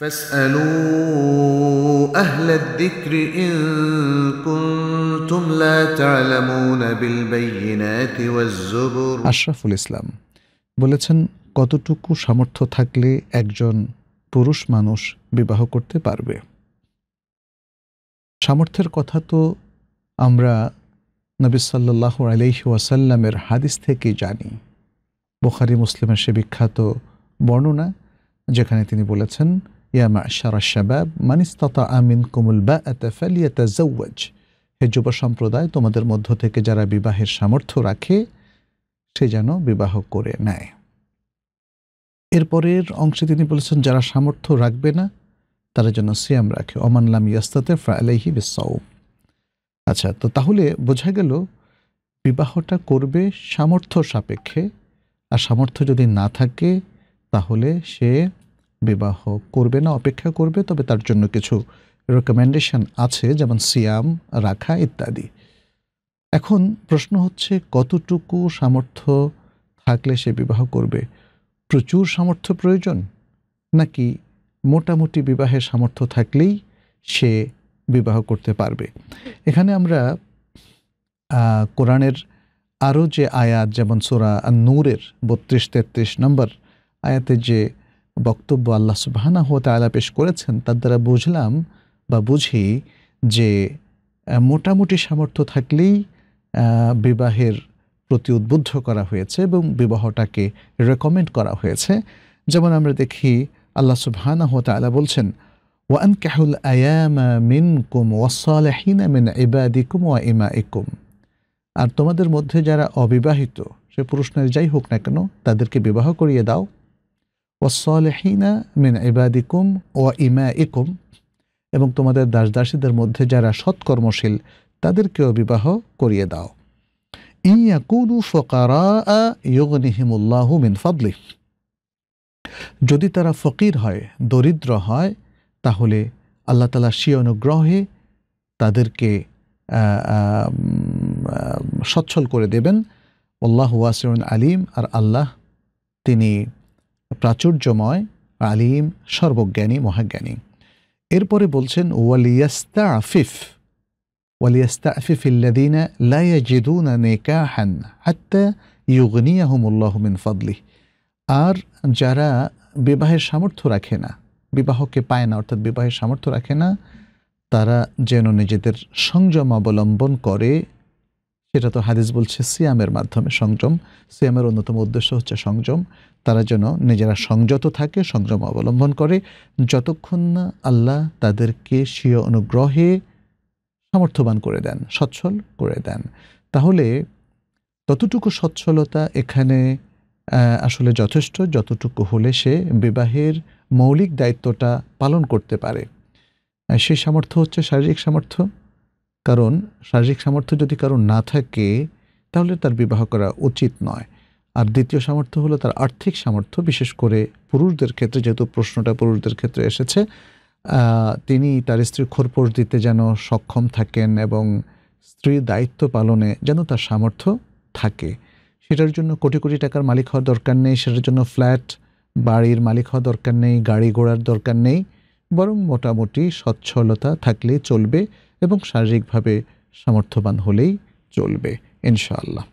فاسألوا أهل الذكر إن كنتم لا تعلمون بالبينات والزبر আশরাফুল ইসলাম বলেছেন কতটুকু সামর্থ্য থাকলে একজন পুরুষ মানুষ বিবাহ করতে পারবে সামর্থ্যের কথা তো আমরা নবী সাল্লাহ আলহি ওয়াসাল্লামের হাদিস থেকে জানি বোখারি মুসলিমের সে বিখ্যাত বর্ণনা যেখানে তিনি বলেছেন ইয়া মাশার শাবাব মানিস্তাতা আমিন কুমুল বা এতাফালিয়াতা জৌয়াজ হে যুব সম্প্রদায় তোমাদের মধ্য থেকে যারা বিবাহের সামর্থ্য রাখে সে যেন বিবাহ করে নেয় এরপরের অংশে তিনি বলেছেন যারা সামর্থ্য রাখবে না তারা যেন সিয়াম রাখে অমানলাম ইয়াস্তাতে ফ্রালেহি বিসাউম আচ্ছা তো তাহলে বোঝা গেল বিবাহটা করবে সামর্থ্য সাপেক্ষে আর সামর্থ্য যদি না থাকে তাহলে সে বিবাহ করবে না অপেক্ষা করবে তবে তার জন্য কিছু রেকমেন্ডেশন আছে যেমন সিয়াম রাখা ইত্যাদি এখন প্রশ্ন হচ্ছে কতটুকু সামর্থ্য থাকলে সে বিবাহ করবে প্রচুর সামর্থ্য প্রয়োজন নাকি মোটামুটি বিবাহের সামর্থ্য থাকলেই সে বিবাহ করতে পারবে এখানে আমরা কোরআনের আরও যে আয়াত যেমন সোরা নূরের বত্রিশ তেত্রিশ নম্বর আয়াতের যে বক্তব্য আল্লাহ সুবাহানা হতে আলা পেশ করেছেন তার দ্বারা বুঝলাম বা বুঝি যে মোটামুটি সামর্থ্য থাকলেই বিবাহের প্রতি উদ্বুদ্ধ করা হয়েছে এবং বিবাহটাকে রেকমেন্ড করা হয়েছে যেমন আমরা দেখি আল্লাহ সুবাহানা হতে আলা বলছেন ওয়ান কাহুল আয়ামা মিন কুম ওয়াসালাহিনা মিন ইবাদিকুম ওয়া ইমা ইকুম আর তোমাদের মধ্যে যারা অবিবাহিত সে পুরুষ নারী যাই হোক না কেন তাদেরকে বিবাহ করিয়ে দাও ওয়াসলেহিনা মিন ইবাদিকুম ও ইমা ইকুম এবং তোমাদের দাসদাসীদের মধ্যে যারা সৎকর্মশীল তাদেরকেও বিবাহ করিয়ে দাও ইয়াকুনু ফকারা ইয়গনিহিমুল্লাহ মিন ফাদলি যদি তারা ফকির হয় দরিদ্র হয় তাহলে আল্লাহ তালা সে অনুগ্রহে তাদেরকে সচ্ছল করে দেবেন আল্লাহ ওয়াসিউন আলিম আর আল্লাহ তিনি প্রাচুর্যময় আলিম সর্বজ্ঞানী মহাজ্ঞানী এরপরে বলছেন ওয়ালিয়াস্তা আফিফ ওয়ালিয়াস্তা আফিফ ইল্লাদিনা লাইয়াজিদুনা নেকাহান হাত্তা ইউগনিয়াহমুল্লাহমিন ফদলি আর যারা বিবাহের সামর্থ্য রাখে না বিবাহকে পায় না অর্থাৎ বিবাহের সামর্থ্য রাখে না তারা যেন নিজেদের সংযম অবলম্বন করে সেটা তো হাদিস বলছে সিয়ামের মাধ্যমে সংযম সিয়ামের অন্যতম উদ্দেশ্য হচ্ছে সংযম তারা যেন নিজেরা সংযত থাকে সংযম অবলম্বন করে যতক্ষণ না আল্লাহ তাদেরকে স্বীয় অনুগ্রহে সামর্থ্যবান করে দেন সচ্ছল করে দেন তাহলে ততটুকু সচ্ছলতা এখানে আসলে যথেষ্ট যতটুকু হলে সে বিবাহের মৌলিক দায়িত্বটা পালন করতে পারে সেই সামর্থ্য হচ্ছে শারীরিক সামর্থ্য কারণ শারীরিক সামর্থ্য যদি কারণ না থাকে তাহলে তার বিবাহ করা উচিত নয় আর দ্বিতীয় সামর্থ্য হলো তার আর্থিক সামর্থ্য বিশেষ করে পুরুষদের ক্ষেত্রে যেহেতু প্রশ্নটা পুরুষদের ক্ষেত্রে এসেছে তিনি তার স্ত্রীর খোরপোশ দিতে যেন সক্ষম থাকেন এবং স্ত্রীর দায়িত্ব পালনে যেন তার সামর্থ্য থাকে সেটার জন্য কোটি কোটি টাকার মালিক হওয়ার দরকার নেই সেটার জন্য ফ্ল্যাট বাড়ির মালিক হওয়ার দরকার নেই গাড়ি ঘোড়ার দরকার নেই বরং মোটামুটি সচ্ছলতা থাকলে চলবে এবং শারীরিকভাবে সামর্থ্যবান হলেই চলবে ইনশাআল্লাহ